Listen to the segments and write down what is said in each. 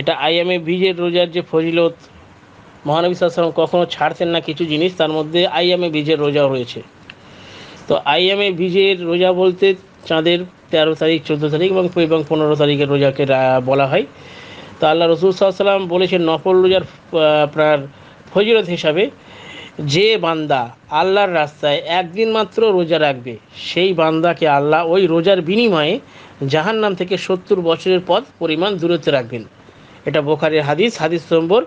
এটা আইএমএ ভিজের রোজার যে ফজিলত মহানবী সাল্লাম কখনও ছাড়তেন না কিছু জিনিস তার মধ্যে আইএমএ ভিজের রোজা রয়েছে তো আইএমএ ভিজের রোজা বলতে চাঁদের তেরো তারিখ চোদ্দো তারিখ এবং এবং পনেরো তারিখের রোজাকে বলা হয় তো আল্লাহ রসুল সাল্লাম বলেছেন নফল রোজার আপনার ফজিলত হিসাবে যে বান্দা আল্লাহর রাস্তায় একদিন মাত্র রোজা রাখবে সেই বান্দাকে আল্লাহ ওই রোজার বিনিময়ে জাহান্নাম থেকে সত্তর বছরের পথ পরিমাণ দূরত্বে রাখবেন এটা বোখারের হাদিস হাদিস নম্বর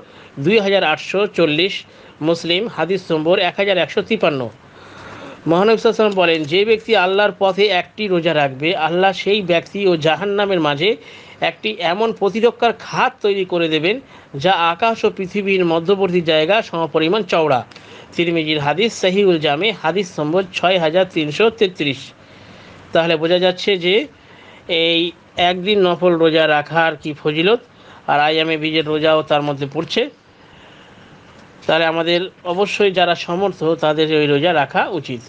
দুই হাজার আটশো চল্লিশ মুসলিম হাদিস নম্বর এক হাজার একশো তিপান্ন মহানবী বলেন যে ব্যক্তি আল্লাহর পথে একটি রোজা রাখবে আল্লাহ সেই ব্যক্তি ও জাহান নামের মাঝে একটি এমন প্রতিরক্ষার খাত তৈরি করে দেবেন যা আকাশ ও পৃথিবীর মধ্যবর্তী জায়গা সমপরিমাণ চওড়া তিরমিজির হাদিস সাহিউল জামে হাদিস নম্বর ছয় হাজার তিনশো তেত্রিশ তাহলে বোঝা যাচ্ছে যে এই একদিন নফল রোজা রাখার কি ফজিলত আর আই এম এ বিজের রোজাও তার মধ্যে পড়ছে তাহলে আমাদের অবশ্যই যারা সমর্থ তাদের ওই রোজা রাখা উচিত